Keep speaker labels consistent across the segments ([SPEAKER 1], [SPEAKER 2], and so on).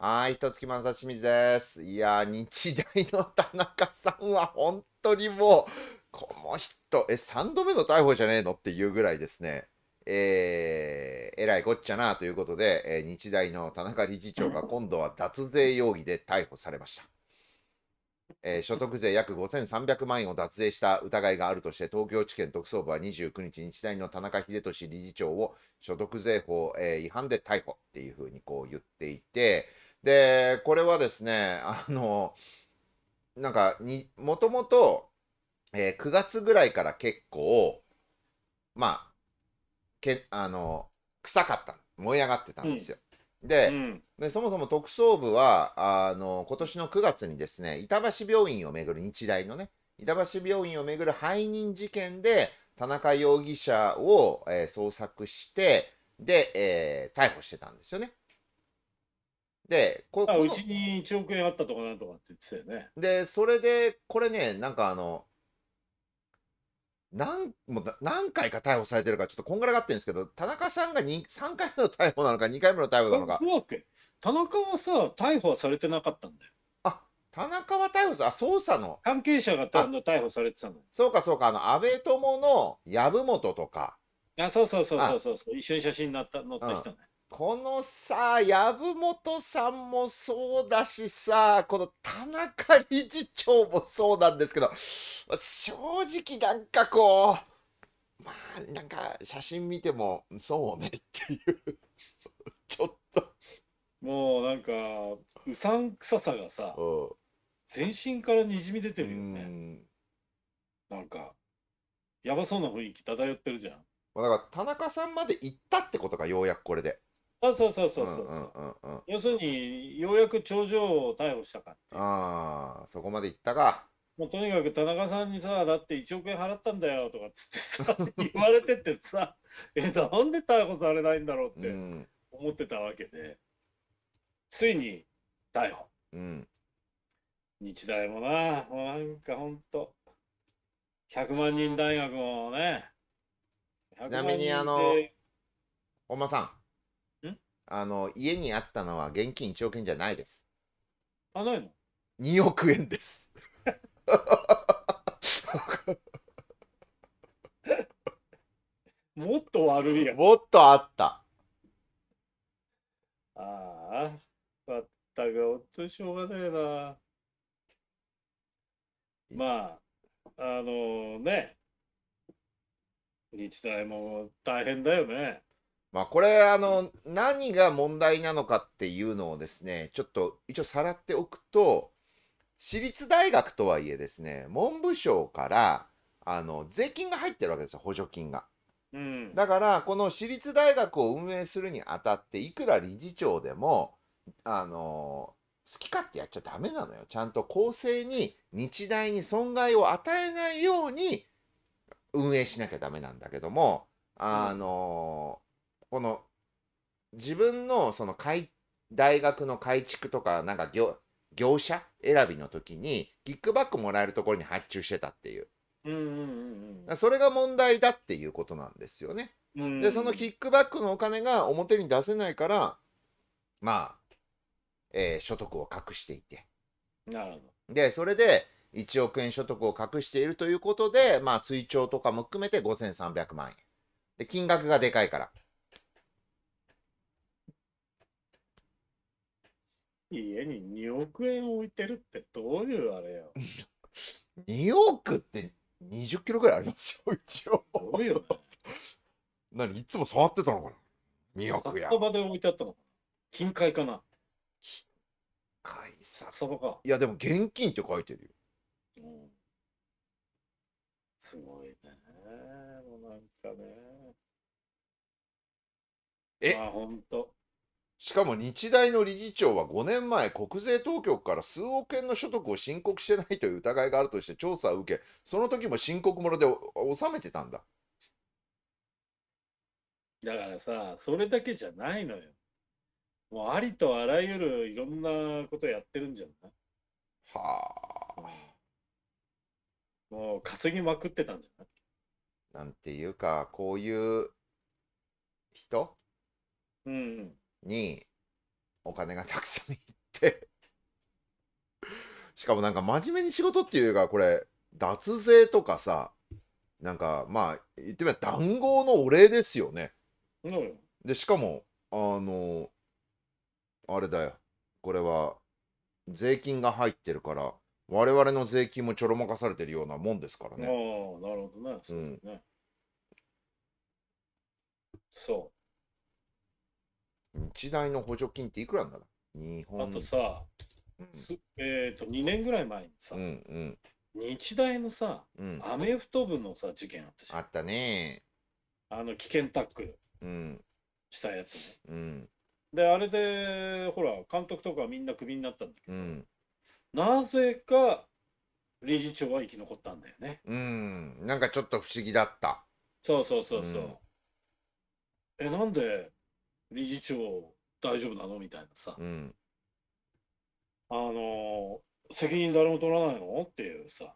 [SPEAKER 1] はい、ひとつきまさしみずです。いや日大の田中さんは本当にもう、この人、え、3度目の逮捕じゃねえのっていうぐらいですね、えー、えらいこっちゃなということで、え日大の田中理事長が今度は脱税容疑で逮捕されました。えー、所得税約5300万円を脱税した疑いがあるとして東京地検特捜部は29日日大の田中英寿理事長を所得税法、えー、違反で逮捕っていうふうにこう言っていて、で、これはですね、あの、なんかに、もともと、えー、9月ぐらいから結構、まあ、けあの臭かった燃え上がってたんですよ。うん、でうんで、そもそも特捜部はあの今年の9月にですね板橋病院をめぐる日大のね板橋病院をめぐる背任事件で田中容疑者を、えー、捜索してで、えー、逮捕してたんですよね。で、これ、うち
[SPEAKER 2] に1億円あったとかなんとかって言ってたよね。
[SPEAKER 1] で、それで、これね、なんかあの、何も何回か逮捕されてるか、ちょっとこんがらがってるんですけど、田中さんが3回目の逮捕なのか、2回目の逮捕なのか。田中はさ、逮捕はされてなかったんだよ。あ田中は逮捕さ、あ捜査の。関係者が逮捕されてたの。そうか、そうか、あの安倍友の籔本とか。あそうそうそうそうそう、一緒
[SPEAKER 2] に写真になった載った人ね、うん、
[SPEAKER 1] このさ、籔本さんもそうだしさ、この田中理事長もそうなんですけど、正直なんかこう、まあなんか写真見てもそうねっていう、ちょっと。もうなん
[SPEAKER 2] か、うさんくささがさ、うん、全身からにじみ出てるよね。んなんか、やばそうな雰囲気漂ってるじゃん。
[SPEAKER 1] だから田中さんまで行ったってことかようやくこれで。あそうそうそうそう,、要する
[SPEAKER 2] に、ようやく頂上を逮捕したか
[SPEAKER 1] ああ、そこまでいったか。もうとにか
[SPEAKER 2] く田中さんにさ、だって1億円払ったんだよとかつってさ、言われててさ、え、なんで逮捕されないんだろうって思ってたわけで、うん、ついに逮捕。うん、日大もな、もうなんかほんと、100万人大学もね、ちなみにあの、
[SPEAKER 1] 本間さん。あの、家にあったのは現金1億円じゃないです。あ、ないの ?2 億円です。もっと悪いやもっとあった。ああ、
[SPEAKER 2] まったく、おっにしょうがねえな。まあ、あのー、ね、日大も大変だよね。
[SPEAKER 1] まあこれあの何が問題なのかっていうのをですねちょっと一応さらっておくと私立大学とはいえですね文部省からあの税金が入ってるわけですよ補助金が。うん、だからこの私立大学を運営するにあたっていくら理事長でもあの好き勝手やっちゃダメなのよちゃんと公正に日大に損害を与えないように運営しなきゃダメなんだけどもあの、うんこの自分のその大学の改築とかなんか業業者選びの時にキックバックもらえるところに発注してたっていう,、うんうんうん、それが問題だっていうことなんですよね。うんうん、でそのキックバックのお金が表に出せないからまあ、えー、所得を隠していてなるほどでそれで1億円所得を隠しているということで、まあ、追徴とかも含めて5300万円で金額がでかいから。
[SPEAKER 2] 家に2億円置いてるってどういうあれよ。
[SPEAKER 1] 2 億って20キロぐらいありますよ、一応。どういう 何いつも触ってたのかな ?2 億や。そばで置いてあったの金塊かな金塊さ。そばか。いや、でも現金って書いてるよ。
[SPEAKER 3] うん、
[SPEAKER 2] すごいね。もうなんかね。
[SPEAKER 1] え、まあ、ほんと。しかも日大の理事長は5年前、国税当局から数億円の所得を申告してないという疑いがあるとして調査を受け、その時も申告もので納めてたんだ。
[SPEAKER 2] だからさ、それだけじゃないのよ。もうありとあらゆるいろんなことやってるんじゃないはあ。もう稼ぎまくってたんじゃない
[SPEAKER 1] なんていうか、こういう人うん。にお金がたくさんいって しかもなんか真面目に仕事っていうかこれ脱税とかさなんかまあ言ってみれば談合のお礼ですよね。うん、でしかもあのあれだよこれは税金が入ってるから我々の税金もちょろまかされてるようなもんですからね。あ
[SPEAKER 2] あなるほどね。そうね、うん、そ
[SPEAKER 1] 日大の補助金っていくらなんだろう日本あと
[SPEAKER 2] さ、うん、えっ、ー、と、2年ぐらい前に
[SPEAKER 1] さ、うんうん
[SPEAKER 2] 日大のさ、うん、アメフト部のさ事件あっ
[SPEAKER 1] たしあったね
[SPEAKER 2] あの危険タックルしたやつね、うん、であれでほら監督とかみんなクビになったんだけど、うん、なぜか理事長は生き残ったんだよね
[SPEAKER 1] うんなんかちょっと不思議だった
[SPEAKER 2] そうそうそうそう、えなんで理事長大丈夫なのみたいなさ、うん、あの責任誰も取らないのっていうさ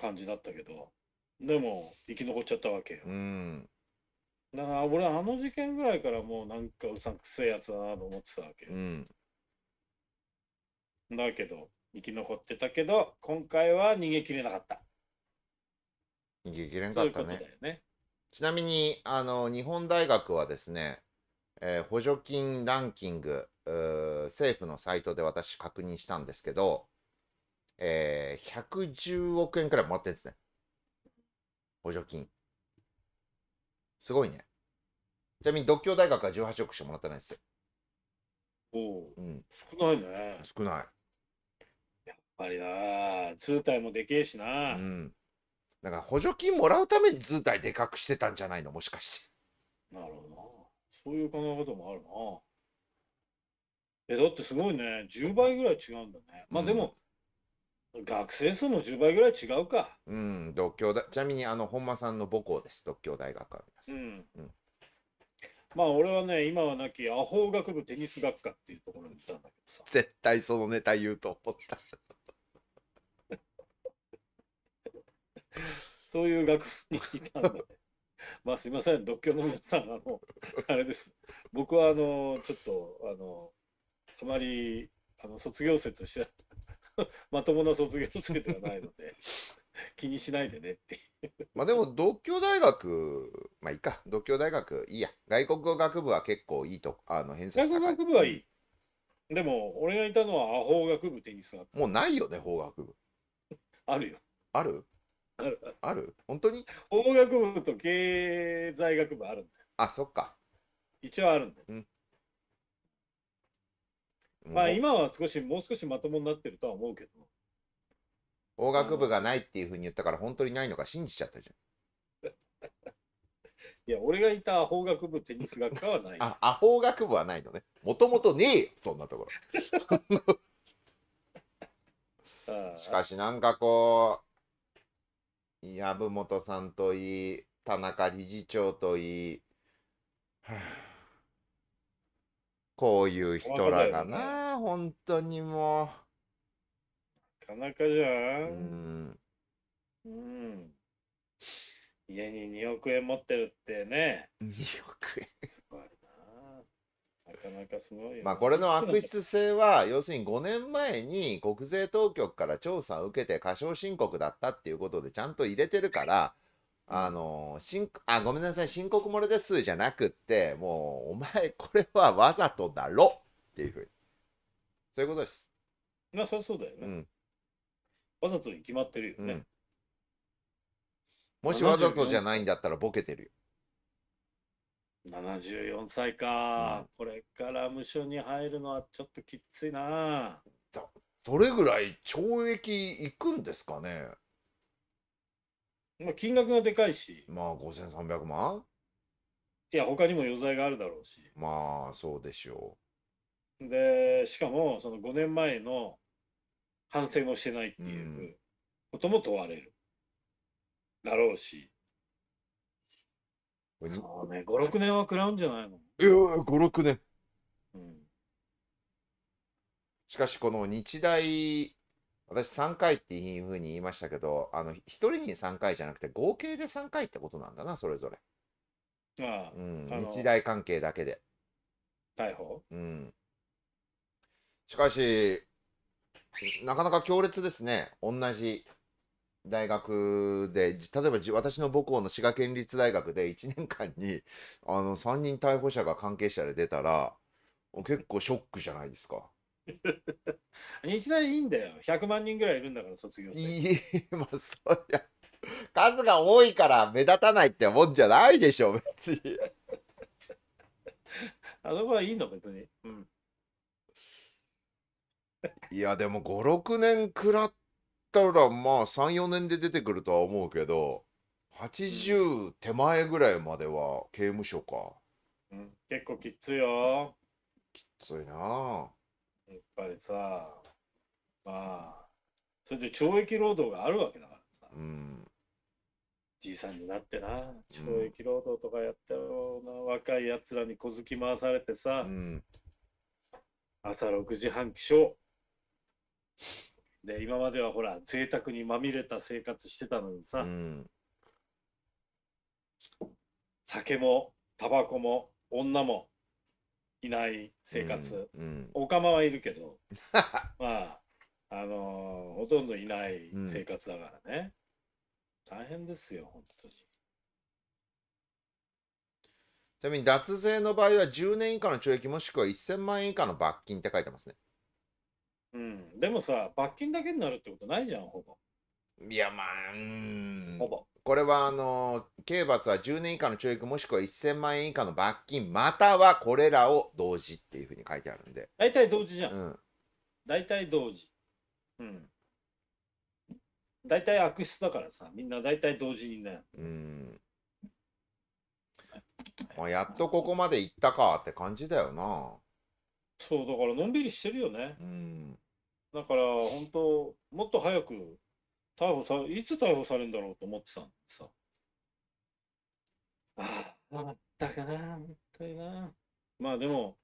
[SPEAKER 2] 感じだったけどでも生き残っちゃったわけよ、
[SPEAKER 3] うん、だから
[SPEAKER 2] 俺あの事件ぐらいからもうなんかうさんくせえやつだなと思ってたわけよ、うん、だけど生き残ってたけど今回は逃げきれなかった
[SPEAKER 1] 逃げきれなかったね、ね、ちなみにあの日本大学はですねえー、補助金ランキング、政府のサイトで私確認したんですけど、えー、110億円くらいもらってるんですね。補助金。すごいね。ちなみに独協大学は18億しかもらってないですよ。
[SPEAKER 2] おお、うん、少ない
[SPEAKER 1] ね。少ない。やっぱりな、通体もでけえしな。うん。だから補助金もらうために通体でかくしてたんじゃないのもしかして。
[SPEAKER 2] なるほど。そういう考え方もあるな。え、だってすごいね、10倍ぐらい違うんだね。まあでも、うん、学生数も10倍ぐらい違うか。
[SPEAKER 1] うん、独協だ。ちなみにあの本間さんの母校です、独協大学ありまん。うん、うん、
[SPEAKER 2] まあ俺はね、今はなき、アホ学部テニス学科っていうところにいたんだけど
[SPEAKER 1] さ。絶対そのネタ言うと思った。
[SPEAKER 2] そういう学部にいたんだね。まあすいません、独協の皆さん、あの、あれです。僕は、あの、ちょっと、あの、あまり、あの、卒業生として、まともな卒業生ではないので、気にしないでねって
[SPEAKER 1] まあでも、独協大学、まあいいか、独協大学、いいや、外国語学部は結構いいと、あの、偏差値外国語学部はいい。でも、俺
[SPEAKER 2] がいたのは法学部テニス学
[SPEAKER 1] もうないよね、法学部。あるよ。ある
[SPEAKER 2] あるある本当に法学部と経済学部あるんだよ。あ、そっか。一応あるんだよ。うんまあ今は少し、もう少しまともになってるとは思うけど。
[SPEAKER 1] 法学部がないっていうふうに言ったから、本当にないのか信じちゃったじゃん。
[SPEAKER 2] いや、俺がいた法学部テニス学科はない。
[SPEAKER 1] あ、法学部はないのね。もともとねえよ、そんなところ。しかしなんかこう。籔本さんといい、田中理事長といい、こういう人らがな、ね、本当にもう。なかなかじゃん。
[SPEAKER 2] うん。家に2億円持ってるってね。2
[SPEAKER 1] 億円。
[SPEAKER 3] なかなかすごい、まあこれの悪質
[SPEAKER 1] 性は要するに5年前に国税当局から調査を受けて過少申告だったっていうことでちゃんと入れてるからあのあごめんなさい申告漏れですじゃなくってもうお前これはわざとだろっていうふうにそういうことです。まあそりゃそうだよね。うん、わざとに決まってるよね、うん、もしわざとじゃないんだったらボケてるよ。
[SPEAKER 2] 74歳か、これから無償に入るのはちょっときつい
[SPEAKER 1] などれぐらい懲役いくんですかねまあ金額がでかいしまあ5300万いや他にも
[SPEAKER 2] 余罪があるだろうし
[SPEAKER 1] まあそうでしょ
[SPEAKER 2] うでしかもその5年前の反省もしてないっていうことも問われるだろうし、そうね、5、6年は食らうんじゃないのい
[SPEAKER 1] や、5、6年。うん、しかし、この日大、私3回っていうふうに言いましたけど、あの、1人に3回じゃなくて、合計で3回ってことなんだな、それぞれ。ああ、うん、日大関係だけで。逮捕うん。しかし、なかなか強烈ですね、同じ大学で、例えば私の母校の滋賀県立大学で1年間にあの3人逮捕者が関係者で出たら、結構ショックじゃないですか。
[SPEAKER 2] 日 大いいんだよ。100万人ぐらいいるんだから、卒業生。
[SPEAKER 1] いい、まあ、そりゃ、数が多いから目立たないってもんじゃないでしょ、別に。
[SPEAKER 2] あそこはいいの、別に。うん。
[SPEAKER 1] いや、でも5、6年くらっったらまあ3、4年で出てくるとは思うけど、80手前ぐらいまでは刑務所か。
[SPEAKER 2] うん、結構きついよ。
[SPEAKER 1] きついな
[SPEAKER 2] やっぱりさ、まあ、それで懲役労働があるわけだから
[SPEAKER 1] さ。う
[SPEAKER 3] ん。
[SPEAKER 2] じいさんになってな、懲役労働とかやったような、うん、若いやつらに小突き回されてさ、うん、朝6時半起床。で今まではほら贅沢にまみれた生活してたのにさ、うん、酒もタバコも女もいない生活、うんうん、おかまはいるけど まああのー、ほとんどいない生活だからね、うん、大変ですよ本当に
[SPEAKER 1] ちなみに脱税の場合は10年以下の懲役もしくは1000万円以下の罰金って書いてますね
[SPEAKER 2] うん、でもさ、罰金だけになるってことないじゃん、ほぼ。いや、まあ、う
[SPEAKER 1] ん。ほぼ。これは、あの、刑罰は10年以下の懲役もしくは1000万円以下の罰金、またはこれらを同時っていうふうに書いてあるんで。大体同時じゃん。うん、
[SPEAKER 2] 大体同時。うん。大体悪質だからさ、みんな大体同時にね。
[SPEAKER 1] うん。まあ、やっとここまでいったかって感じだよな。
[SPEAKER 2] そうだからのんびりしてるよねうんだから本当もっと早く逮捕さいつ逮捕されるんだろうと思ってたんでさ
[SPEAKER 3] ああまったかなもったいな
[SPEAKER 2] まあでも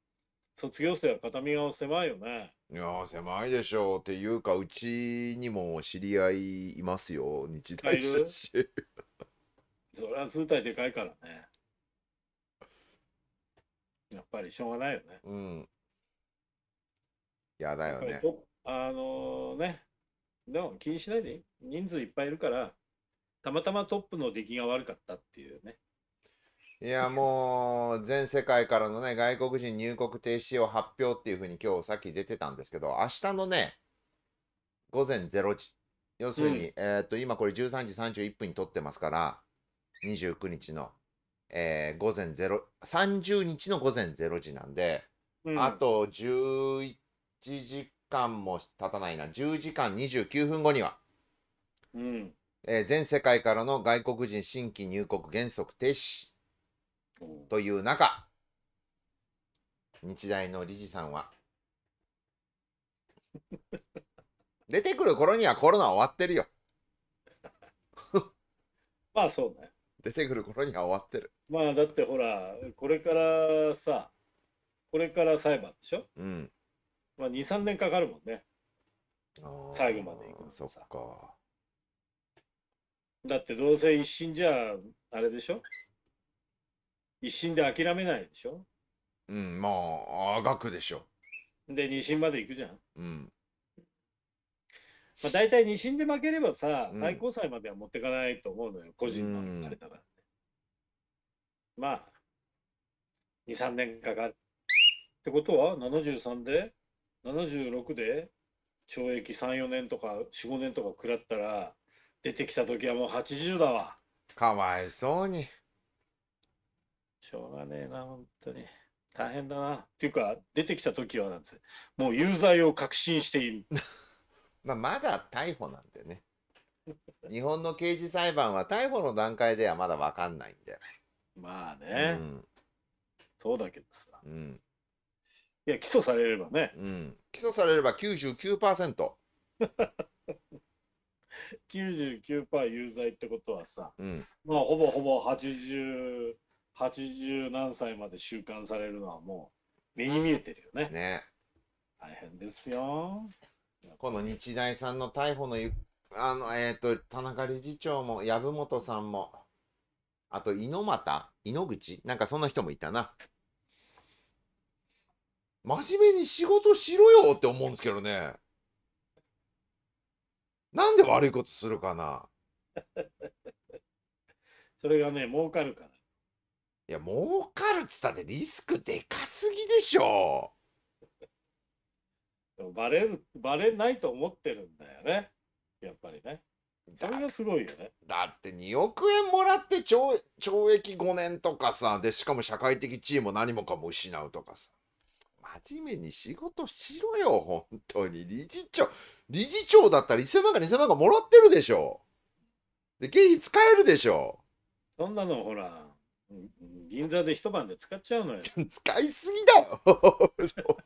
[SPEAKER 2] 卒業生は片身が狭いよね
[SPEAKER 1] いや狭いでしょうっていうかうちにも知り合いいますよ日大出身
[SPEAKER 2] それは数体でかいからねやっぱりしょうがないよね
[SPEAKER 1] うんやだよね。
[SPEAKER 2] あのー、ね、でも気にしないで人数いっぱいいるから、たまたまトップの出来が悪かったっていうね。
[SPEAKER 1] いやもう全世界からのね外国人入国停止を発表っていうふうに今日さっき出てたんですけど明日のね午前0時要するに、うん、えっと今これ13時31分に撮ってますから29日の、えー、午前030日の午前0時なんで、うん、あと11時間も経たないな、10時間29分後には、うん、えー、全世界からの外国人新規入国原則停止という中、日大の理事さんは、出てくる頃にはコロナ終わってるよ。
[SPEAKER 2] まあそ
[SPEAKER 1] うね。出てくる頃には終わってる。
[SPEAKER 2] まあだってほら、これからさ、これから裁判でしょうん。まあ、2、3年かかるもんね。最後まで
[SPEAKER 3] 行くそっか。
[SPEAKER 2] だってどうせ一審じゃあれでしょ一審で諦めないでしょ
[SPEAKER 1] うんまああがくでしょ
[SPEAKER 2] で二審まで行くじゃんうんまあ大体二審で負ければさ、最高裁までは持ってかないと思うのよ
[SPEAKER 3] 個人のあれだから、ね、
[SPEAKER 2] まあ23年かかるってことは73で76で懲役34年とか45年とか食らったら出てきた時はもう80だわ
[SPEAKER 1] かわいそうにしょうがねえ
[SPEAKER 2] な本当に大変だなっていうか出てきた時はなんてもう有罪を確
[SPEAKER 1] 信している まあまだ逮捕なんでね日本の刑事裁判は逮捕の段階ではまだ分かんないんで
[SPEAKER 2] まあね、うん、そうだけどさ、うん、いや、起訴されればね。うん、起訴されれば
[SPEAKER 1] 99%。99%
[SPEAKER 2] 有罪ってことはさ、うん、まあほぼほぼ80、80何歳
[SPEAKER 1] まで収監されるのはもう目に見えてるよね。ね大変ですよ。この日大さんの逮捕のあの、えっ、ー、と、田中理事長も、籔本さんも、あと、猪俣、猪口、なんかそんな人もいたな。真面目に仕事しろよって思うんですけどね。なんで悪いことするかな
[SPEAKER 2] それがね、儲かるから。い
[SPEAKER 1] や、儲
[SPEAKER 2] かるっつったってリスクでかすぎでしょ。バレる、バレないと思ってるんだよね。やっぱりね。
[SPEAKER 1] それがすごいよね。だって2億円もらって懲懲役5年とかさ、で、しかも社会的地位も何もかも失うとかさ。真面目に仕事しろよ、本当に。理事長、理事長だったら1000万か2000万かもらってるでしょ。で、経費使えるでしょ。そんなのほら、銀座で一晩で使
[SPEAKER 2] っちゃうのよ。
[SPEAKER 1] 使いすぎだよ。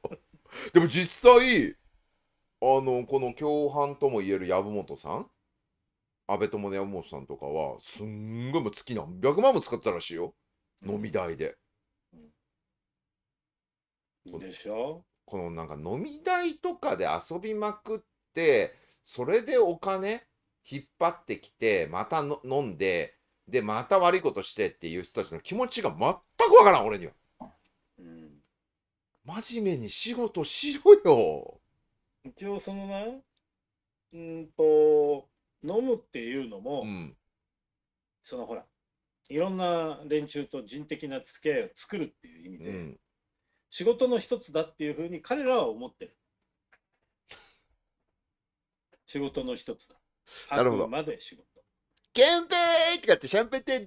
[SPEAKER 1] でも実際、あの、この共犯ともいえる籔本さん、安倍友の籔本さんとかは、すんごいもう月何百万も使ってたらしいよ。飲み代で。うんでしょこのなんか飲み代とかで遊びまくってそれでお金引っ張ってきてまたの飲んででまた悪いことしてっていう人たちの気持ちが全くわからん俺には、うん、真面目に仕事しろよ
[SPEAKER 2] 一応そのなうんと飲むっていうのも、うん、そのほらいろんな連中と人的な付き合いを作るっていう意味で、うん仕事の一つだっていうふうに彼らは思ってる。仕事の一つだ。なるほど。まで仕事。
[SPEAKER 1] ケンペイとかってシャンペンテで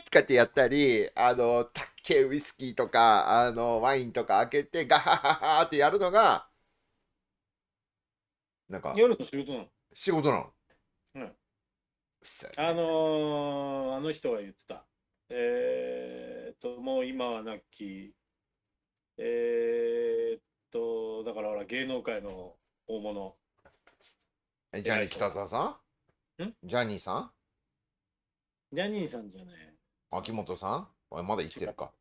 [SPEAKER 1] ーとかってやったり、あの、たっけウイスキーとか、あの、ワインとか開けて、ガハハハってやるのが、なんか。夜の仕事なの。仕事なの。うん。あ
[SPEAKER 2] のー、あの人が言ってた。えー、っと、もう今は亡きえー、っと、だからほら、芸能界の大物。
[SPEAKER 1] えジャニー北沢さんんジャニーさん
[SPEAKER 2] ジャニーさんじゃね
[SPEAKER 1] 秋元さんおいまだ生きてるか。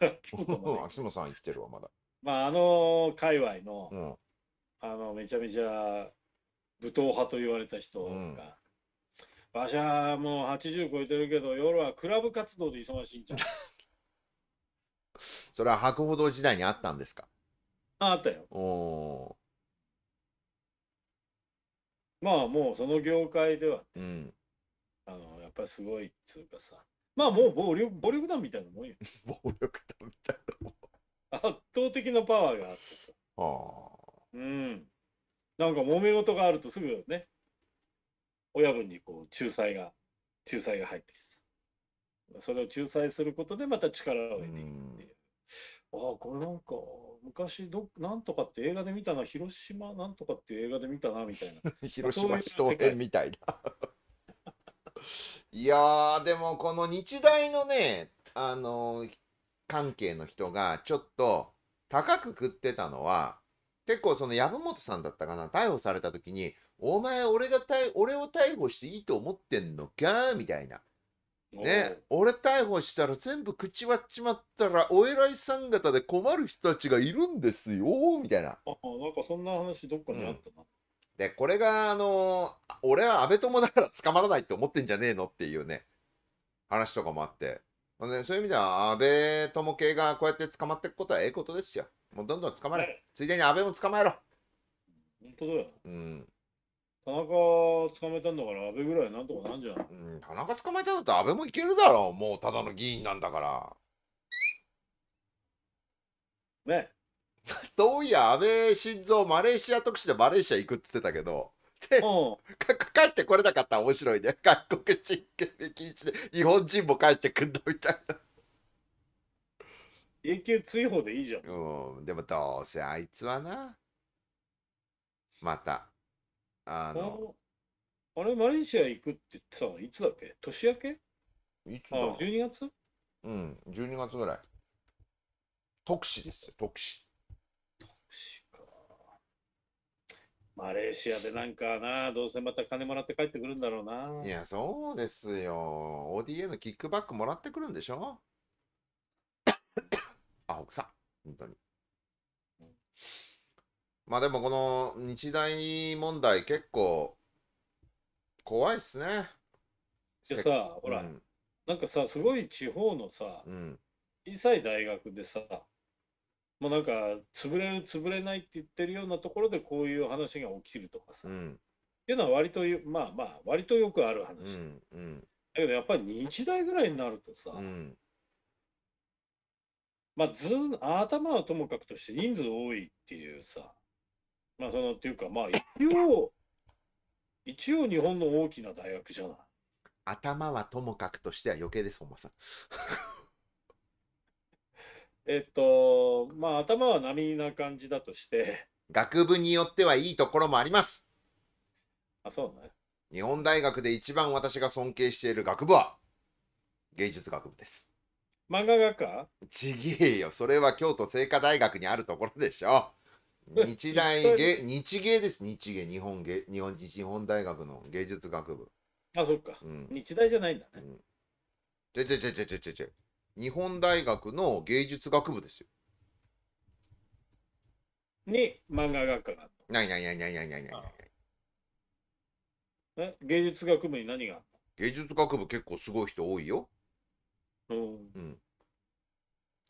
[SPEAKER 1] 秋元 秋元さん生きてるわ、まだ。
[SPEAKER 2] まあ、あの界隈の、うん、あの、めちゃめちゃ武闘派と言われた人が、うん、わしはもう80超えてるけど、夜はクラブ活動で忙しいんじゃう
[SPEAKER 1] それは博報堂時代にあったんですかああったよ。お
[SPEAKER 2] まあもうその業界では、うん、あのやっぱりすごいっつうかさまあもう暴力暴力団みたいなもんよ。暴力団みたいなもん。圧倒的なパワーがあってさ。あうん。なんか揉め事があるとすぐね親分にこう仲裁が仲裁が入ってきてそれを仲裁することでまた力を得ていくっていう。ああ、これなんか、昔ど、なんとかって映画で見たな、広島なんとかっていう映画で見たな、みたいな。広島市東編みた
[SPEAKER 1] いな。いやでもこの日大のね、あのー、関係の人がちょっと高く食ってたのは、結構その籔本さんだったかな、逮捕された時に、お前俺が俺を逮捕していいと思ってんのかみたいな。ね、俺逮捕したら全部口割っちまったらお偉いさん方で困る人たちがいるんですよみたいな。あなんか
[SPEAKER 2] そんな話どっかにあったな。うん、
[SPEAKER 1] でこれがあのー、俺は安倍友だから捕まらないって思ってんじゃねえのっていうね話とかもあって、まあね、そういう意味では安倍友系がこうやって捕まっていくことはええことですよ。もうどんどん捕まれ。はい、ついでに安倍も捕まえろ。本当だよ。うん
[SPEAKER 2] 田中捕まえたんだから安倍ぐらいなんとかなんじゃ
[SPEAKER 1] うん、田中捕まえたんだったら安倍もいけるだろう。もうただの議員なんだから。ね そういや、安倍晋三、マレーシア特使でマレーシア行くっつってたけど、で、うん。か帰ってこれなかったら面白いね。各 国人権で禁止で、日本人も帰ってくんだみたいな。永久追放でいいじゃん。うん、でもどうせあいつはな、またあのあれマレーシア行くって言ってた
[SPEAKER 2] のいつだっけ年明け
[SPEAKER 1] いつだあ12月うん12月ぐらい特使ですよ特使特使か
[SPEAKER 2] マレーシアでなんかなどうせまた金もらって帰ってくるんだろうないや
[SPEAKER 1] そうですよ ODA のキックバックもらってくるんでしょ あ奥さん本当にまあでもこの日大問題結構怖いっすね。でさ、ほら、うん、
[SPEAKER 2] なんかさ、すごい地方のさ、小さい大学でさ、もうなんか潰れる潰れないって言ってるようなところでこういう話が起きるとかさ、うん、っていうのは割とまあまあ割とよくある話、うんうん、だけどやっぱり日大ぐらいになるとさ、うん、まあ頭はともかくとして人数多いっていうさ、まあ、その、っていうか、まあ、一応、一応日本の大きな大学じゃない。
[SPEAKER 1] 頭はともかくとしては余計です、本間さん。
[SPEAKER 2] えっと、まあ、頭は並な感じだとして。
[SPEAKER 1] 学部によってはいいところもあります。あ、そうね。日本大学で一番私が尊敬している学部は、芸術学部です。
[SPEAKER 2] 漫画学科
[SPEAKER 1] ちげえよ。それは京都精華大学にあるところでしょ。日大芸日芸です日芸日本芸日本日本大学の芸術学部あそっか、うん、日大じゃないんだね、うんちゃちゃちゃちちち日本大学の芸術学部ですよ
[SPEAKER 2] に漫画学科があっ
[SPEAKER 1] たないないないないないないないない
[SPEAKER 2] え芸術学部に何が
[SPEAKER 1] 芸術学部結構すごい人多いようん、うん、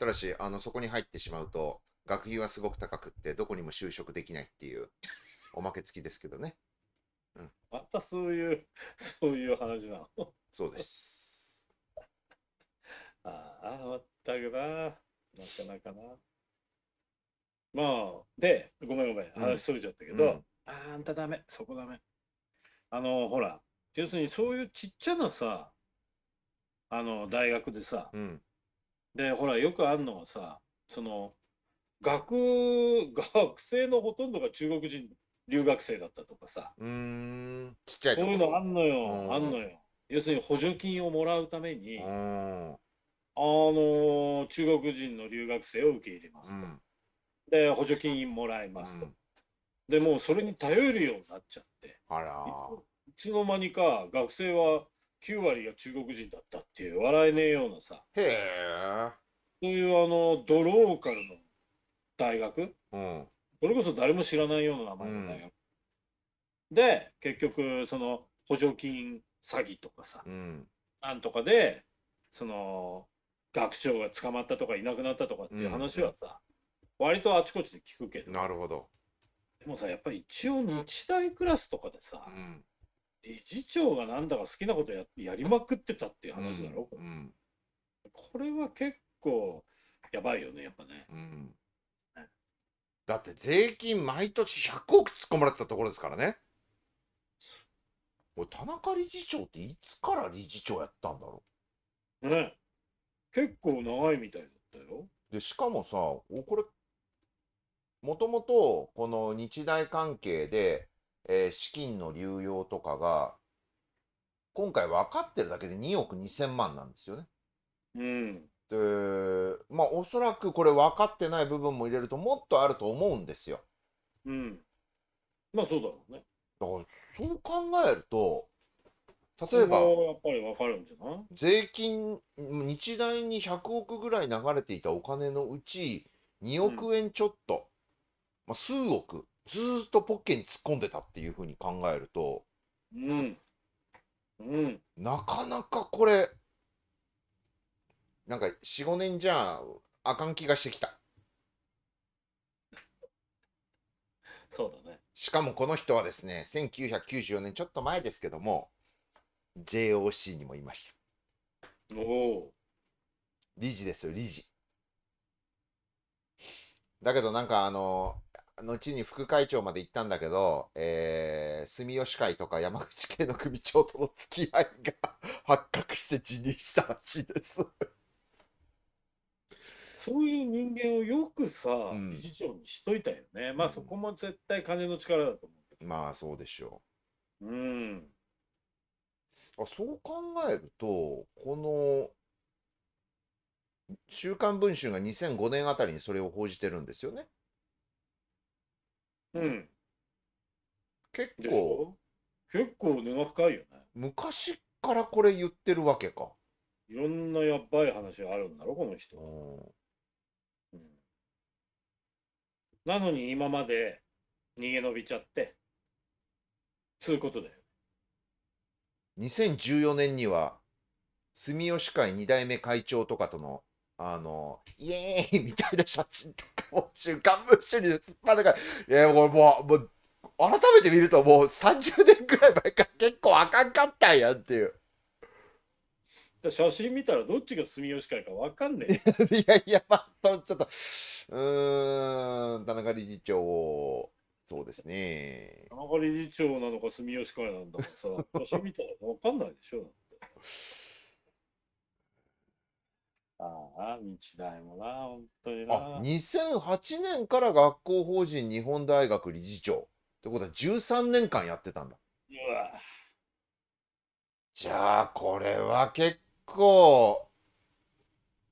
[SPEAKER 1] ただしあのそこに入ってしまうと学費はすごく高くって、どこにも就職できないっていう、おまけ付きですけどね。うん、
[SPEAKER 2] またそういう、そういう話なの
[SPEAKER 1] そうです。
[SPEAKER 2] ああ、あったくな。なかなかな。まあ、で、ごめんごめん、話それちゃったけど、うんうん、ああんたダメ、そこダメ。あの、ほら、要するにそういうちっちゃなさ、あの、大学でさ、で、ほら、よくあるのはさ、その、学 学生のほとんどが中国人留学生だったとかさ
[SPEAKER 3] うんちっちゃいそういうのあんのよあんの
[SPEAKER 2] よ要するに補助金をもらうために
[SPEAKER 3] あ
[SPEAKER 2] のー、中国人の留学生を受け入れますと、うん、で補助金もらえますと、うん、でもうそれに頼るようになっちゃってあらいつの間にか学生は9割が中国人だったっていう笑えねえようなさへえそういうあのドローカルの大学、うん、それこそ誰も知らないような名前の大学、うん、で結局その補助金詐欺とかさ、うん、なんとかでその学長が捕まったとかいなくなったとかっていう話はさ、うん、割とあちこちで聞くけどなるほどでもさやっぱり一応日大クラスとかでさ、理事長がなんだか好きなことややりまくってたっていう話だろ、うんこれは結構やばいよねやっぱね。
[SPEAKER 1] うんだって税金毎年100億突っ込まれてたところですからね。田中理事長っていつから理事長やったんだろうね結構長いみたいだったよ。でしかもさこれもともとこの日大関係で、えー、資金の流用とかが今回分かってるだけで2億2000万なんですよね。うん。まあおそらくこれ分かってない部分も入れるともっとあると思うんですよ。うん。まあそうだろうね。だからそう考えると例えば税金日大に100億ぐらい流れていたお金のうち2億円ちょっと、うん、まあ、数億ずっとポッケに突っ込んでたっていうふうに考えると、うん、うん、なかなかこれなんか4、5年じゃあかん気がしてきた。そうだね。しかもこの人はですね、1994年、ちょっと前ですけども、JOC にもいました。おお。理事ですよ、理事。だけどなんかあの、後に副会長まで行ったんだけど、えー、住吉会とか山口系の組長との付き合いが発覚して辞任したらしいです
[SPEAKER 2] そういう人間をよくさ、うん理事長にしといたよね。まあそこも絶対金の力だと思
[SPEAKER 1] うけまあそうでしょう。うん。あそう考えると、この、週刊文春が2005年あたりにそれを報じてるんですよね。
[SPEAKER 3] うん。
[SPEAKER 2] 結構、結構根が深いよね。昔から
[SPEAKER 1] これ言ってるわけか。
[SPEAKER 2] いろんなやばい話があるんだろ、この人う。んなのに今まで逃げ延びちゃって、そうことだよ。
[SPEAKER 1] 2014年には、住吉会2代目会長とかとの、あの、イエーイみたいな写真とかも、週刊文春に突っ張だから、いや、もう、もう、改めて見るともう30年くらい前から結構あかんかったんやっていう。
[SPEAKER 2] 写真見たらどっちが住吉会か分かんねえ。いやいや、ま
[SPEAKER 1] あ、ちょっと、うーん、田中理事長、そうですね。田
[SPEAKER 2] 中理事長なのか住吉会なんだからさ、写真見たらかんないでしょ。ああ、日大もな、本当にな。あ
[SPEAKER 1] 2008年から学校法人日本大学理事長。ってことは13年間やってたんだ。うわじゃあ、これは結構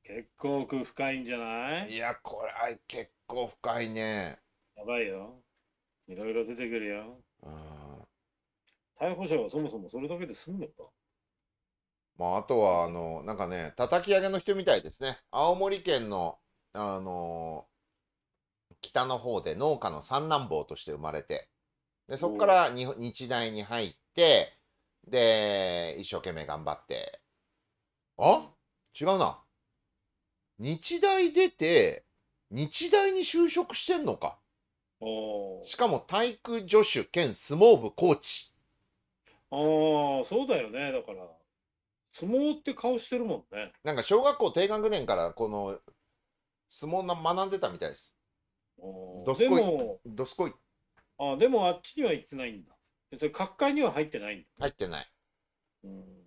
[SPEAKER 1] 結構奥深いんじゃ
[SPEAKER 2] ないいやこれ結構深いねやばいよいろいろ出てくるよ逮捕者はそもそもそれだけで済むのか
[SPEAKER 1] まあ、あとはあのなんかね叩き上げの人みたいですね青森県のあの北の方で農家の三男坊として生まれてでそこから日大に入ってで一生懸命頑張ってあ違うな。日大出て、日大に就職してんのか。しかも体育助手兼相撲部コーチ。ああ、そうだよね。だから、相撲って顔してるもんね。なんか小学校低学年からこの相撲な学んでたみたいです。どすこい。どすこい。あでもあっちには行ってないんだ。それ、各界には入ってないんだ。入ってない。うん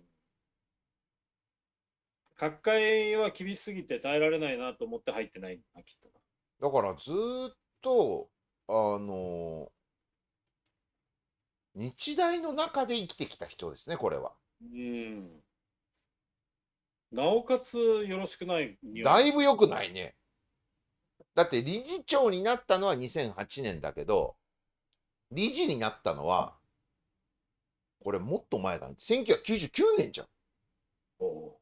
[SPEAKER 2] 各界は厳しすぎて耐えられないなと思って入ってないんだ、きっ
[SPEAKER 1] と。だからずっと、あのー、日大の中で生きてきた人ですね、これは。
[SPEAKER 2] うん。
[SPEAKER 1] なおかつよろしくない。だいぶよくないね。だって理事長になったのは2008年だけど、理事になったのは、これもっと前だね。1999年じゃん。お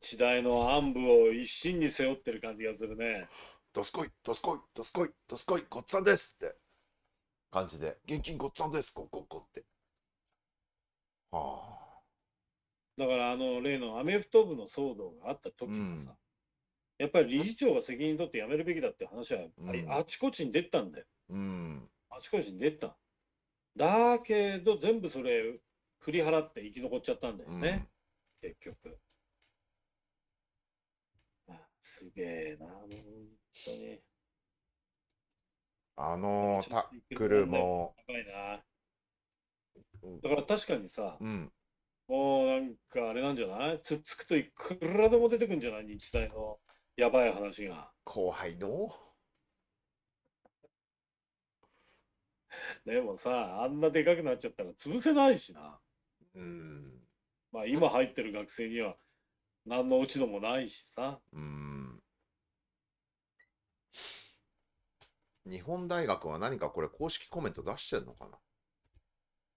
[SPEAKER 2] 時代の暗部を一身に背負ってる感じがするね。どすこい、どすこい、どすこい、どすこい、ごっつぁんですって感じで、現金ごっつぁんです、こここって。
[SPEAKER 1] はあ。
[SPEAKER 2] だからあの例のアメフト部の騒動があった時もさ、うん、やっぱり理事長が責任取って辞めるべきだって話は、うん、あちこちに出たんだよ。うん、あちこちに出た。だけど全部それ振り払って生き残っちゃったんだよね、結局。
[SPEAKER 3] すげえな、本当に。
[SPEAKER 1] あのー、タックルも。
[SPEAKER 3] 高いな。
[SPEAKER 2] だから確かにさ、うん、もうなんかあれなんじゃないつっつくといくらでも出てくんじゃない日大のやばい話が。
[SPEAKER 1] 後輩の
[SPEAKER 2] でもさ、あんなでかくなっちゃったら潰せないしな。
[SPEAKER 3] うん。
[SPEAKER 2] まあ今入ってる学生には何の落ち度もないしさ。
[SPEAKER 1] うん日本大学は何かこれ公式コメント出してんのかな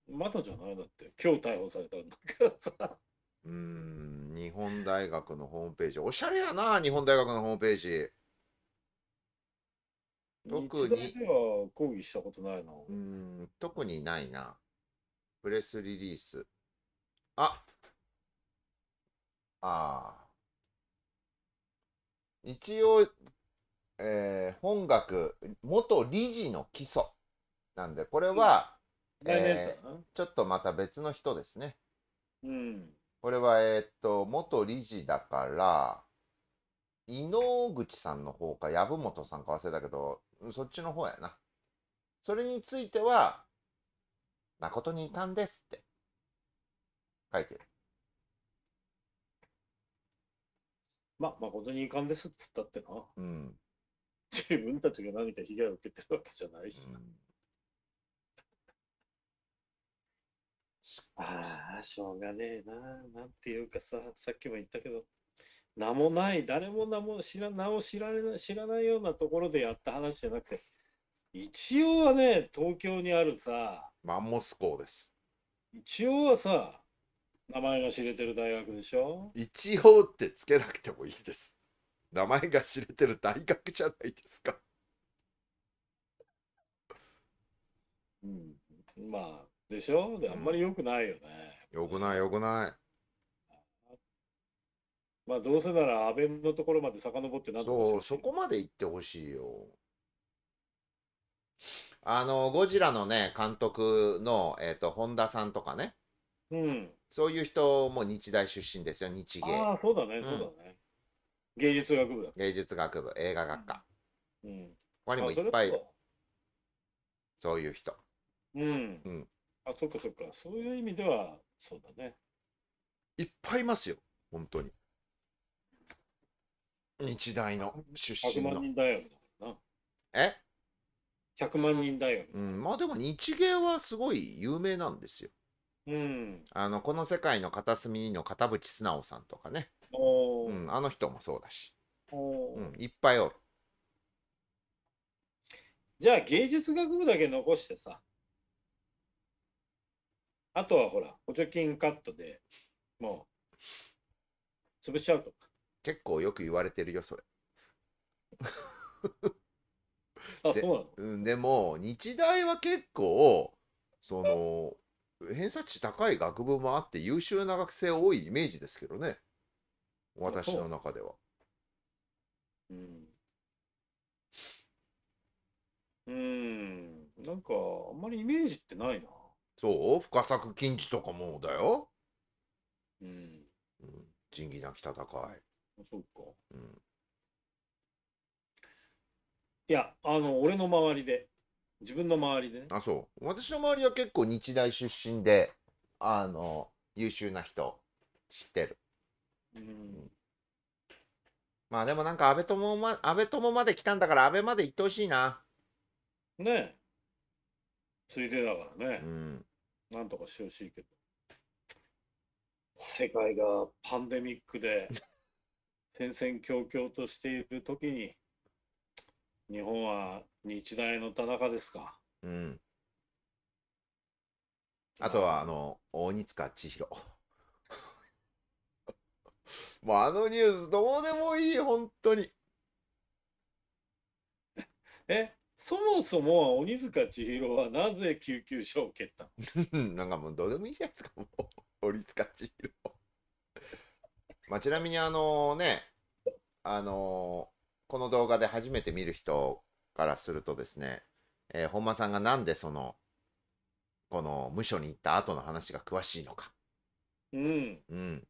[SPEAKER 2] まだじゃないだって、今日逮捕されたんだからさ。う
[SPEAKER 1] ん、日本大学のホームページ。おしゃれやな、日本大学のホームページ。特に。は抗議したことないな。うん、特にないな。プレスリリース。あああ。一応、えー、本学元理事の基礎なんでこれは、うん、えー、ちょっとまた別の人ですね。うん、これはえー、っと元理事だから井ノ口さんの方か籔本さんか忘れたけどそっちの方やな。それについては誠にいたんですって書いてる。
[SPEAKER 2] まあ、誠に遺憾ですっつったってな、
[SPEAKER 1] うん。自分た
[SPEAKER 2] ちが何か被害を受けてるわけじゃないしな。うん、ああ、しょうがねえな。なんていうかさ、さっきも言ったけど、名もない、誰も名も知ら名を知られ知らないようなところでやった話じゃなくて、一応はね、東京にあるさ、マンモス校です。一応はさ、名前が知れてる大学でしょ
[SPEAKER 1] 一応ってつけなくてもいいです。名前が知れてる大学じゃないですか。うん、まあ、でし
[SPEAKER 2] ょで、あんまりよくないよね。
[SPEAKER 1] ようん、くない、よくない。
[SPEAKER 2] まあ、どうせなら、安倍のところまで遡ってなてそう、そこまで行
[SPEAKER 1] ってほしいよ。あの、ゴジラのね、監督の、えっ、ー、と、本田さんとかね。うん。そういう人も日大出身ですよ、日芸。ああ、そうだね、そうだね。芸術学部だ。芸術学部、映画学科。うん。他にもいっぱいそういう人。うん。うん。
[SPEAKER 3] あ、そっか
[SPEAKER 2] そっか。そういう意味では、そうだね。
[SPEAKER 1] いっぱいいますよ、本当に。日大の出身の。100万人だな。え ?100 万人大学。うん、まあでも日芸はすごい有名なんですよ。うん、あのこの世界の片隅の片渕素直さんとかね、うん、あの人もそうだし、
[SPEAKER 2] うん、いっぱいおるじゃあ芸術学部だけ残してさあとはほら補助金カットで
[SPEAKER 1] もう潰しちゃうとか結構よく言われてるよそれあそうなのでも日大は結構その偏差値高い学部もあって優秀な学生多いイメージですけどね私の中では。うん、うん、なんかあんまりイメージってないな。そう深作金地とかもだよ。うん。うん、仁義なき戦い。そうか。うん。いや、
[SPEAKER 2] あの、俺の周りで、自分の周りでね。
[SPEAKER 1] あ、そう。私の周りは結構日大出身で、あの、優秀な人、知ってる。うん。まあでもなんか安倍友ま、安倍友まで来たんだから安倍まで行ってほしいな。ねえ。
[SPEAKER 2] ついでだからね。う
[SPEAKER 1] ん。な
[SPEAKER 2] んとかしてほしいけど。世界がパンデミックで 戦々恐々としている時に日本は日大の田中ですか。
[SPEAKER 1] うん。あとは、あの、大仁塚千尋。もうあのニュースどうでもいい、本当に。
[SPEAKER 2] え、そもそも鬼塚千尋はなぜ救急車を蹴った
[SPEAKER 1] の なんかもうどうでもいいじゃないですか、もう。鬼仁塚千尋。まあ、ちなみにあのね、あのこの動画で初めて見る人からするとですね、えー、本間さんがなんでその、この無所に行った後の話が詳しいのか。うん。うん。っ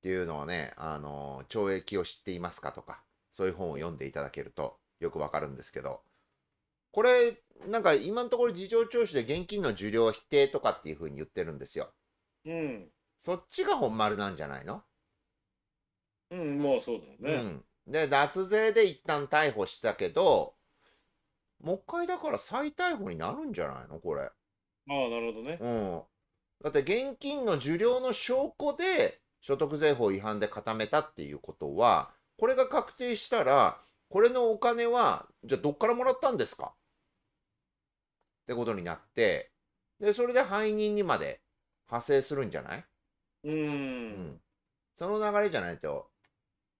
[SPEAKER 1] ていうのはね、あの、懲役を知っていますかとか、そういう本を読んでいただけるとよくわかるんですけど、これ、なんか今のところ事情聴取で現金の受領否定とかっていうふうに言ってるんですよ。うん。そっちが本丸なんじゃないの
[SPEAKER 2] うん、まあそうだよね。
[SPEAKER 1] うん、で、脱税で一旦逮捕したけど、もう一回だから再逮捕になるんじゃないのこれ。ああ、なるほどね。うん。だって現金の受領の証拠で所得税法違反で固めたっていうことは、これが確定したら、これのお金は、じゃあどっからもらったんですかってことになって、で、それで背任にまで派生するんじゃないうん。その流れじゃないと、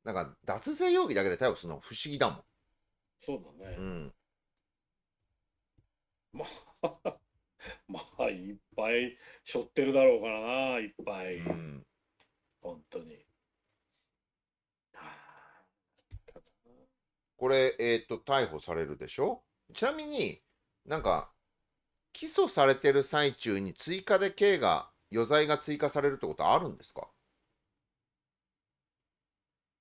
[SPEAKER 1] なんか脱税容疑だけで逮捕するの不思議だもん。そうだね。うん。
[SPEAKER 2] まあ、まあ、いっぱい背負ってるだろうからな、いっぱい。うん、本当に。
[SPEAKER 1] これ、えっ、ー、と、逮捕されるでしょちなみになんか、起訴されてる最中に追加で刑が、余罪が追加されるってことあるんですか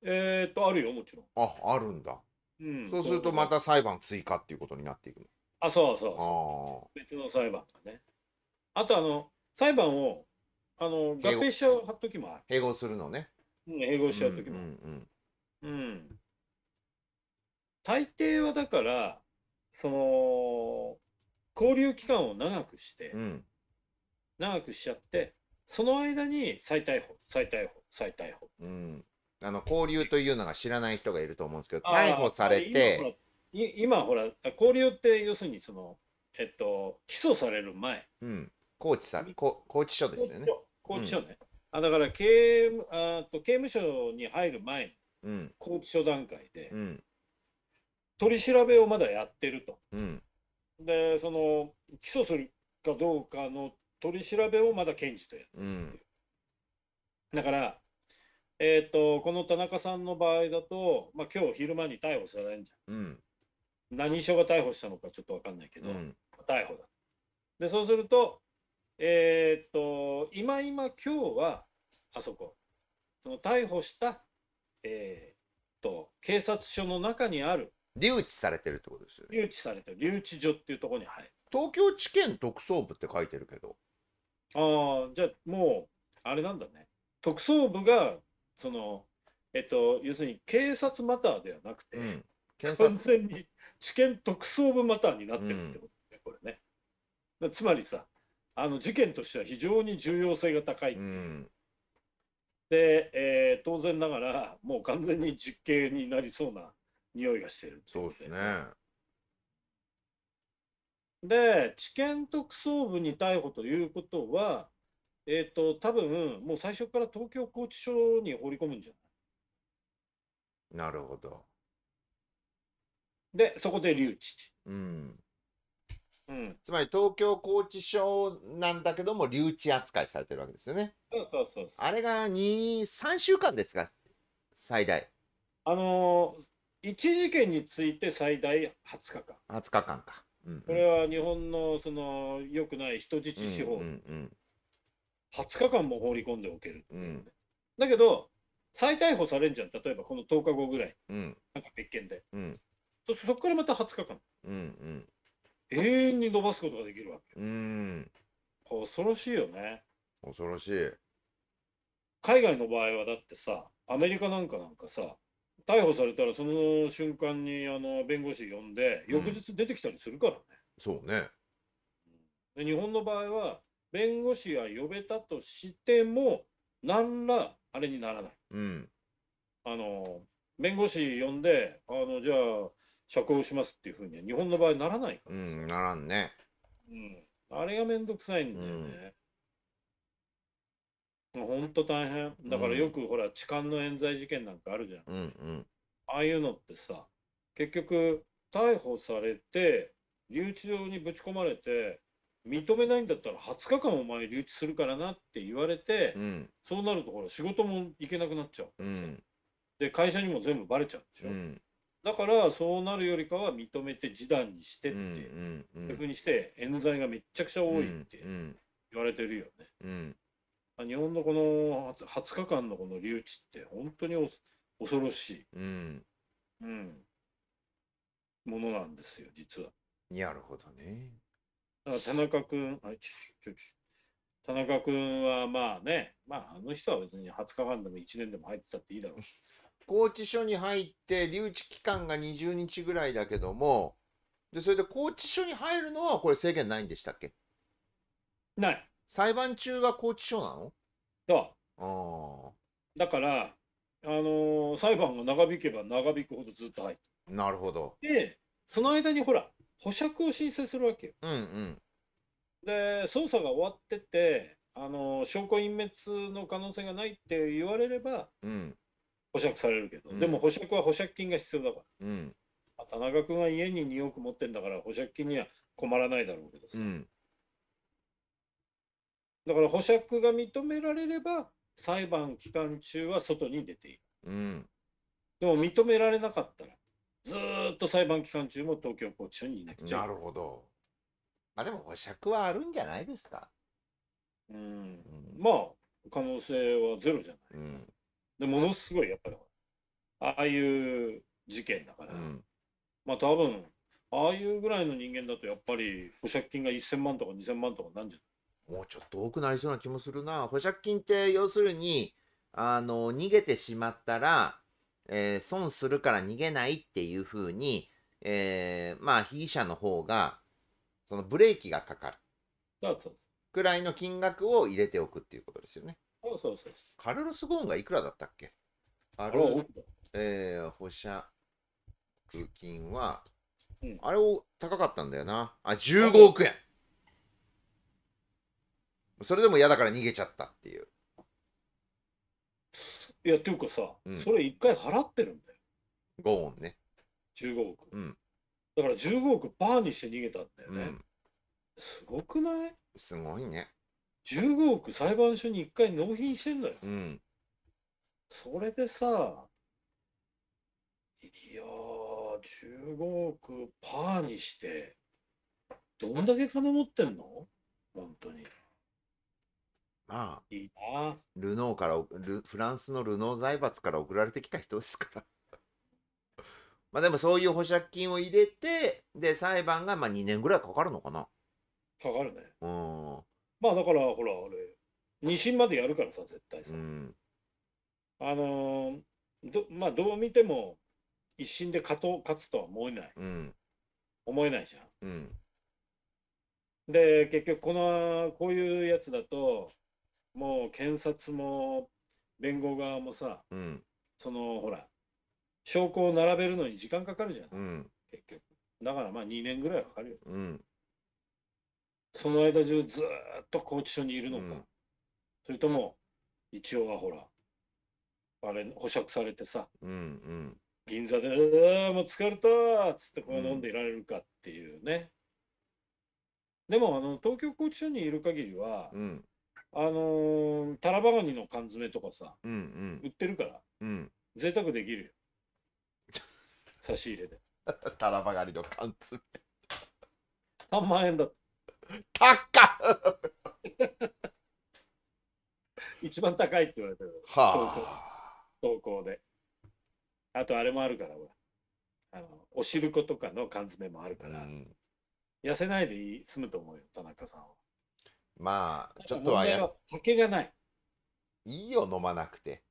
[SPEAKER 2] えっと、あるよ、もちろん。
[SPEAKER 1] あ、あるんだ。
[SPEAKER 2] うん、そうするとまた
[SPEAKER 1] 裁判追加っていうことになっていくの。あ、そうそうそ
[SPEAKER 2] う別の裁判ね。あと、あの、
[SPEAKER 1] 裁判を、
[SPEAKER 2] あの、合併しちゃう時もあ
[SPEAKER 1] る。併合するのね。
[SPEAKER 2] うん、併合しちゃう時もある。うん、うん、
[SPEAKER 1] 大抵はだから、
[SPEAKER 2] その、交留期間を長くして、うん、長くしちゃって、その間に再逮捕、再逮捕、再逮捕。
[SPEAKER 1] うん。あの、交流というのが知らない人がいると思うんですけど、逮捕されて、
[SPEAKER 2] い今ほら交流って要するにその、えっと、起訴される前、
[SPEAKER 1] うん、高知さん高知署ですよね
[SPEAKER 2] 高知署ね、うん、あだから刑務あと刑務所に入る前、うん、高知署段階
[SPEAKER 3] で、
[SPEAKER 1] うん、
[SPEAKER 2] 取り調べをまだやってると、うん、でその起訴するかどうかの取り調べをまだ検事とやってるってう、ん、だからえーと、とこの田中さんの場合だと、まあ今日昼間に逮捕されるんじゃん、うん、何所が逮捕したのかちょっと分かんないけど、うん、逮捕だ。で、そうすると、えー、っと、今今今日は、あそこ、その逮捕した、えー、っと、警察署の中にある。留置されてるってことですよね。留置されてる、留置所っていうところに入る。東京地検特捜部って書いてるけど。ああ、じゃあもう、あれなんだね。特捜部が、その、えっと、要するに警察マターではなくて、うん、完全に地検特捜部マターになってるってことね、うん、これね。つまりさ、あの事件としては非常に重要性が高い。うん、で、えー、当然ながら、もう完全に実刑になりそうな匂いがしてるそうですね。で、地検特捜部に逮捕ということは、えっ、ー、と、多分もう最初から東京拘置所に放り込むんじゃ
[SPEAKER 1] ないなるほど。で、そこで留置。うん。うん、つまり東京拘置所なんだけども留置扱いされてるわけですよね。そうそうそうあれが2、3週間ですか、最大。あのー、一事件について最大20日間。20日間か。うん
[SPEAKER 2] うん、これは日本のそのよくない人質司法、うんうんうん、20日間も放り込んでおける、うん、だけど、再逮捕されんじゃん、例えばこの10日後ぐらい、うん、なんか別件で。うんそこからまた20日間、
[SPEAKER 3] うんう
[SPEAKER 1] ん、
[SPEAKER 2] 永遠に伸ばすことができるわ
[SPEAKER 1] け。うん
[SPEAKER 2] 恐ろしいよね。恐ろしい。海外の場合はだってさ、アメリカなんかなんかさ、逮捕されたらその瞬間にあの弁護士呼んで、翌日出てきたりするからね。そうね。で日本の場合は、弁護士が呼べたとしても、何らあれにならない。うん。あの弁護士呼んで、あのじゃあ、釈放しますっていうふうには日本の場合ならないか
[SPEAKER 1] らうん、ならんね。
[SPEAKER 2] うん、あれがめんどくさいんだよね。ほんと大変。だからよくほら、痴漢の冤罪事件なんかあるじゃん。うんうん。ああいうのってさ、結局、逮捕されて、留置場にぶち込まれて、認めないんだったら20日間お前留置するからなって言われて、うんそうなるとほら仕事も行けなくなっちゃう。うんで、会社にも全部バレちゃうでしうょ。んだからそうなるよりかは認めて示談に
[SPEAKER 3] してって、うんうんうん、逆
[SPEAKER 2] にして冤罪がめっちゃくちゃ多いって言われてるよね。うんうん日本のこの20日間のこの留置って本当に恐ろしい、
[SPEAKER 3] うん
[SPEAKER 1] う
[SPEAKER 2] ん、ものなんですよ実は。
[SPEAKER 1] なるほどね。
[SPEAKER 2] だから田中君ちょち田
[SPEAKER 1] 中君はまあねまああの人は別に20日間でも1年でも入ってたっていいだろう。拘置所に入って留置期間が20日ぐらいだけども、でそれで拘置所に入るのはこれ制限ないんでしたっけない。裁判中が拘置所なのそう。あだから、あの
[SPEAKER 2] ー、裁判が長引けば長引くほどずっと入って。
[SPEAKER 1] なるほど。
[SPEAKER 2] で、その間にほら、保釈を申請するわけよ。うんうん、で、捜査が終わってて、あの証拠隠滅の可能性がないって言われれば、うん、保釈されるけど、うん、でも保釈は保釈金が必要だから、うん、田中君は家に2億持ってんだから保釈金には困らないだろうけどさ、うん、だから保釈が認められれば裁判期間中は外に出ている、うん、でも認められなかったらずっと裁判期間中も東京拘置所にいなくちゃなるほどまあでも保釈はあるんじゃないですかうん、まあ可能性はゼロじゃない、うんでものすごいやっぱりああいう事件だから、うん、まあ多分ああいうぐらいの人間だとやっぱり保釈金が1000万とか2000万とかなんじゃ
[SPEAKER 1] ないもうちょっと多くなりそうな気もするな保釈金って要するにあの逃げてしまったら、えー、損するから逃げないっていうふうに、えー、まあ被疑者の方がそのブレーキがかかるくらいの金額を入れておくっていうことですよね。そうそうそう。カルロス・ゴーンがいくらだったっけあれを、えー、保釈金は、うん、あれを高かったんだよな。あ、15億円。それでも嫌だから逃げちゃったっていう。
[SPEAKER 2] いや、っていうかさ、うん、それ1回払ってるんだよ。ゴーンね。15億。うん。だから15億バーにして逃げたんだよね。うん、すごくない
[SPEAKER 1] すごいね。15
[SPEAKER 2] 億裁判所に1回納品してんのよ。うん、それでさ、いやー、15億パーにして、どんだけ金持ってんの本当に。
[SPEAKER 1] まあ、いいルノーからル、フランスのルノー財閥から送られてきた人ですから。まあでもそういう保釈金を入れて、で、裁判がまあ2年ぐらいかかるのかな。かかるね。うん。まあだからほらあれ
[SPEAKER 2] 二審までやるからさ絶対さ、うん、あのどまあどう見ても一審で勝とう勝つとは思えないうん、思えないじゃんうん、で結局このこういうやつだともう検察も弁護側もさうん、そのほら証拠を並べるのに時間かかるじゃん
[SPEAKER 3] うん、結
[SPEAKER 2] 局だからまあ2年ぐらいかかるようん、その間中ずーっと拘置所にいるのか、うん、それとも一応はほらあれ保釈されてさ、
[SPEAKER 3] うんうん、
[SPEAKER 2] 銀座で「うもう疲れた」っつってこれ飲んでいられるかっていうね、うん、でもあの東京拘置所にいる限りは、うん、あのー、タラバガニの缶詰とかさ、
[SPEAKER 1] うんうん、売ってるから、うん、
[SPEAKER 2] 贅沢できるよ
[SPEAKER 1] 差し入れで タラバガニの缶詰3万円だった高っ
[SPEAKER 2] 一番高いって言われてる。はあ。投稿で。あとあれもあるから、ほら。あの、お汁粉とかの缶詰もあるから、うん、痩せないで済むと思うよ、田中さんは。
[SPEAKER 1] まあ、ちょっとはや。酒がない。いいよ、飲まなくて。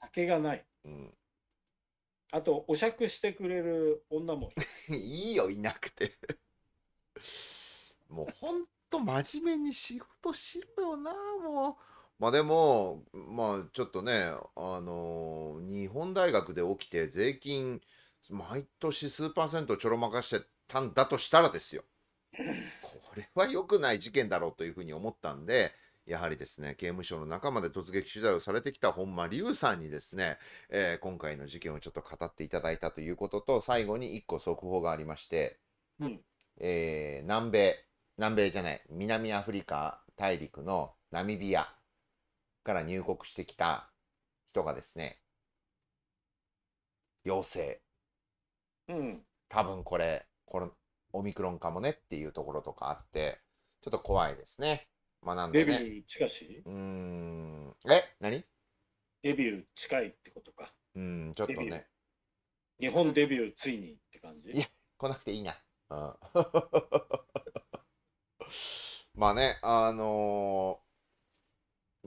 [SPEAKER 1] 酒がない。うん。
[SPEAKER 2] あと、お酌してくれる女もいい。いいよ、いなくて
[SPEAKER 1] もう本と真面目に仕事しろよな、もう。まあでも、まあちょっとね、あのー日本大学で起きて税金、毎年数パーセントちょろまかしてたんだとしたらですよ。これは良くない事件だろうというふうに思ったんで、やはりですね、刑務所の中まで突撃取材をされてきた本間龍さんにですね、えー今回の事件をちょっと語っていただいたということと、最後に1個速報がありまして、うん。えー南米南米じゃない、南アフリカ大陸のナミビアから入国してきた人がですね、陽性。うん。多分これ、このオミクロンかもねっていうところとかあって、ちょっと怖いですね。まあ、なんで、ね、デビュー近
[SPEAKER 2] しうん。え何デビュー近いってことか。
[SPEAKER 1] うん、ちょっとね。
[SPEAKER 2] 日本デビューついにって感じい
[SPEAKER 1] や、来なくていいな。うん。まあね、あの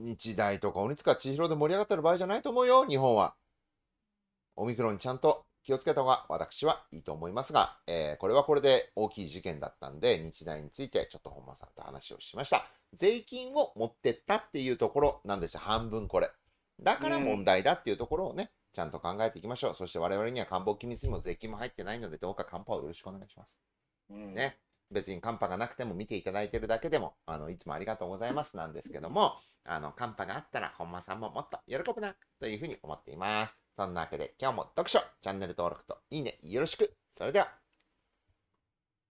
[SPEAKER 1] ー、日大とか鬼塚千尋で盛り上がってる場合じゃないと思うよ、日本は。オミクロンにちゃんと気をつけた方が私はいいと思いますが、えー、これはこれで大きい事件だったんで、日大についてちょっと本間さんと話をしました。税金を持ってったっていうところなんですよ、半分これ。だから問題だっていうところをね、ちゃんと考えていきましょう。そして我々には官房機密にも税金も入ってないので、どうか官報をよろしくお願いします。うん、ね。別に寒波がなくても見ていただいてるだけでも、あの、いつもありがとうございますなんですけども、あの、寒波があったら本間さんももっと喜ぶな、というふうに思っています。そんなわけで今日も読書、チャンネル登録といいねよろしく。それでは。